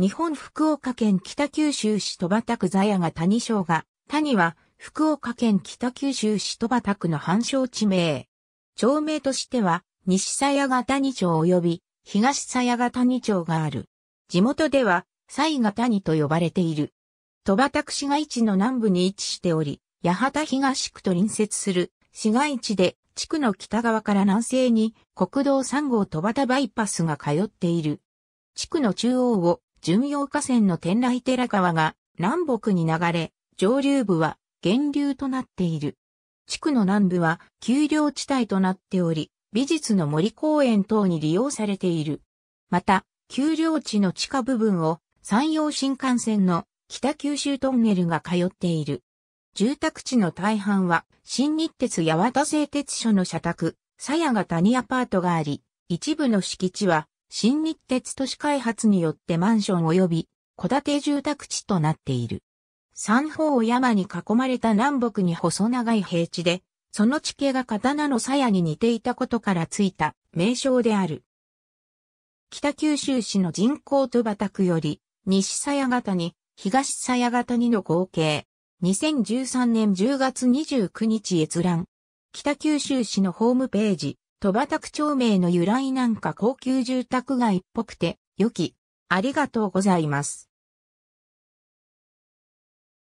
日本福岡県北九州市戸畑区座屋が谷小が、谷は福岡県北九州市戸畑区の繁昌地名。町名としては、西佐屋が谷町及び東佐屋が谷町がある。地元では、西が谷と呼ばれている。戸畑区市街地の南部に位置しており、八幡東区と隣接する市街地で地区の北側から南西に国道3号戸畑バイパスが通っている。地区の中央を巡洋河川の天雷寺川が南北に流れ、上流部は源流となっている。地区の南部は丘陵地帯となっており、美術の森公園等に利用されている。また、丘陵地の地下部分を山陽新幹線の北九州トンネルが通っている。住宅地の大半は新日鉄八幡製鉄所の社宅、鞘が谷アパートがあり、一部の敷地は新日鉄都市開発によってマンション及び戸建て住宅地となっている。三方を山に囲まれた南北に細長い平地で、その地形が刀の鞘に似ていたことからついた名称である。北九州市の人口戸畑区より、西鞘型に、東鞘型にの合計、2013年10月29日閲覧。北九州市のホームページ、戸畑区町名の由来なんか高級住宅街っぽくて、良き。ありがとうございます。